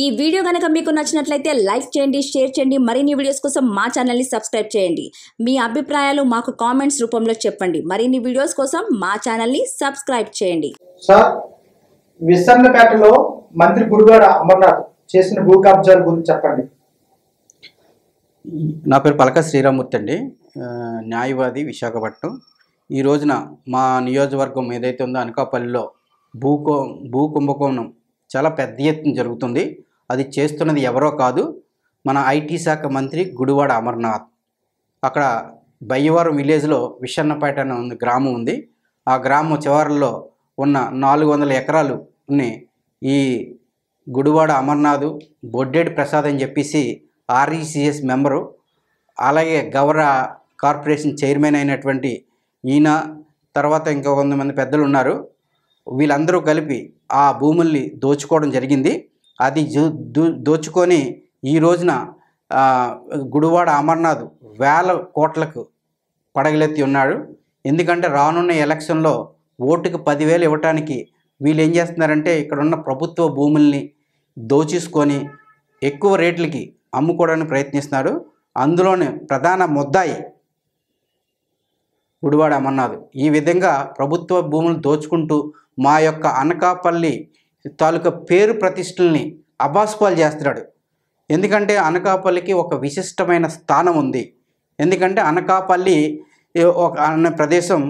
ఈ వీడియో కనుక మీకు నచ్చినట్లయితే లైక్ చేయండి షేర్ చేయండి మరిన్ని వీడియోస్ కోసం మా ఛానల్ని సబ్స్క్రైబ్ చేయండి మీ అభిప్రాయాలు మాకు కామెంట్స్ రూపంలో చెప్పండి మరిన్ని వీడియోస్ కోసం మా ఛానల్ని సబ్స్క్రైబ్ చేయండి సార్ విశ్వన్నపేటలో మంత్రి గురుగాడ అమర్నాథ్ చేసిన భూ కబ్జాల గురించి చెప్పండి నా పేరు పలక శ్రీరామూర్తి అండి న్యాయవాది విశాఖపట్నం ఈ రోజున మా నియోజకవర్గం ఏదైతే ఉందో అనకాపల్లిలో భూకో భూ కుంభకోణం చాలా పెద్ద ఎత్తున జరుగుతుంది అది చేస్తున్నది ఎవరో కాదు మన ఐటీ శాఖ మంత్రి గుడివాడ అమర్నాథ్ అక్కడ బయ్యవరం విలేజ్లో విషన్నపేట అనే ఉంది గ్రామం ఉంది ఆ గ్రామం చివరిలో ఉన్న నాలుగు వందల ఎకరాలు ఈ గుడివాడ అమర్నాథ్ బొడ్డేడు ప్రసాద్ అని చెప్పేసి ఆర్ఈసిఎస్ మెంబరు అలాగే గవర్న కార్పొరేషన్ చైర్మన్ అయినటువంటి ఈయన తర్వాత ఇంకా కొంతమంది పెద్దలు ఉన్నారు వీళ్ళందరూ కలిపి ఆ భూముల్ని దోచుకోవడం జరిగింది అది దోచుకొని ఈ రోజున గుడివాడ అమర్నాథ్ వేల కోట్లకు పడగలెత్తి ఉన్నాడు ఎందుకంటే రానున్న ఎలక్షన్లో ఓటుకు పదివేలు ఇవ్వటానికి వీళ్ళు ఏం చేస్తున్నారంటే ఉన్న ప్రభుత్వ భూముల్ని దోచేసుకొని ఎక్కువ రేట్లకి అమ్ముకోవడానికి ప్రయత్నిస్తున్నారు అందులోనే ప్రధాన ముద్దాయి గుడివాడ అమర్నాథ్ ఈ విధంగా ప్రభుత్వ భూములు దోచుకుంటూ మా యొక్క అనకాపల్లి తాలూకా పేరు ప్రతిష్టల్ని అబాస్పాలు చేస్తున్నాడు ఎందుకంటే అనకాపల్లికి ఒక విశిష్టమైన స్థానం ఉంది ఎందుకంటే అనకాపల్లి ఒక అన్న ప్రదేశం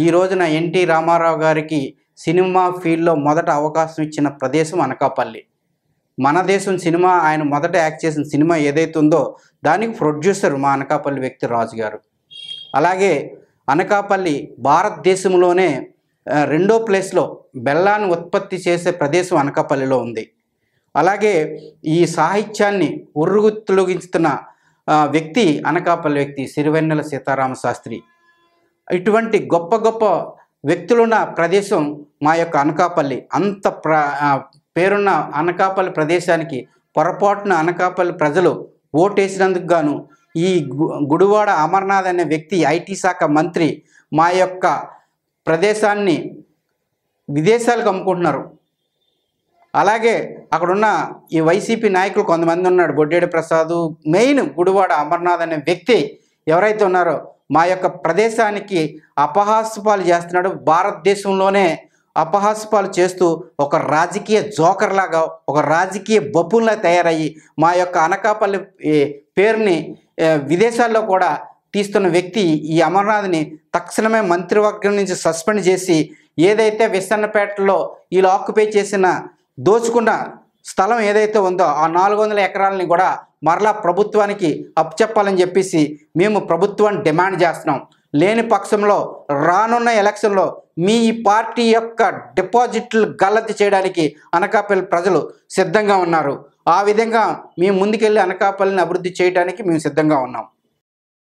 ఈ రోజున ఎన్టీ రామారావు గారికి సినిమా ఫీల్డ్లో మొదట అవకాశం ఇచ్చిన ప్రదేశం అనకాపల్లి మన దేశం సినిమా ఆయన మొదట యాక్ట్ చేసిన సినిమా ఏదైతే ఉందో దానికి ప్రొడ్యూసర్ మా అనకాపల్లి వ్యక్తి రాజు గారు అలాగే అనకాపల్లి భారతదేశంలోనే రెండో ప్లేస్లో బెల్లాన్ని ఉత్పత్తి చేసే ప్రదేశం అనకాపల్లిలో ఉంది అలాగే ఈ సాహిత్యాన్ని ఉర్రుగు తొలగించుతున్న వ్యక్తి అనకాపల్లి వ్యక్తి సిరివెన్నెల సీతారామ శాస్త్రి ఇటువంటి గొప్ప గొప్ప వ్యక్తులున్న ప్రదేశం మా యొక్క అనకాపల్లి అంత ప్ర పేరున్న అనకాపల్లి ప్రదేశానికి పొరపాటున అనకాపల్లి ప్రజలు ఓటేసినందుకు గాను ఈ గుడివాడ అమర్నాథ్ అనే వ్యక్తి ఐటీ శాఖ మంత్రి మా యొక్క ప్రదేశాన్ని విదేశాలకు అమ్ముకుంటున్నారు అలాగే అక్కడున్న ఈ వైసీపీ నాయకులు కొంతమంది ఉన్నాడు బొడ్డేడు ప్రసాద్ మెయిన్ గుడివాడ అమర్నాథ్ అనే వ్యక్తి ఎవరైతే ఉన్నారో మా యొక్క ప్రదేశానికి అపహాస్పాలు చేస్తున్నాడు భారతదేశంలోనే అపహాస్పాలు చేస్తూ ఒక రాజకీయ జోకర్లాగా ఒక రాజకీయ బొప్పుల్లా తయారయ్యి మా యొక్క అనకాపల్లి పేరుని విదేశాల్లో కూడా తీస్తున్న వ్యక్తి ఈ అమర్నాథ్ని తక్షణమే మంత్రివర్గం నుంచి సస్పెండ్ చేసి ఏదైతే విస్తన్నపేటలో వీళ్ళు ఆక్యుపై చేసిన దోచుకున్న స్థలం ఏదైతే ఉందో ఆ నాలుగు వందల ఎకరాలని కూడా మరలా ప్రభుత్వానికి అప్పచెప్పాలని చెప్పేసి మేము ప్రభుత్వాన్ని డిమాండ్ చేస్తున్నాం లేని పక్షంలో రానున్న ఎలక్షన్లో మీ ఈ పార్టీ యొక్క డిపాజిట్లు గల్లతి చేయడానికి అనకాపల్లి ప్రజలు సిద్ధంగా ఉన్నారు ఆ విధంగా మేము ముందుకెళ్ళి అనకాపల్లిని అభివృద్ధి చేయడానికి మేము సిద్ధంగా ఉన్నాం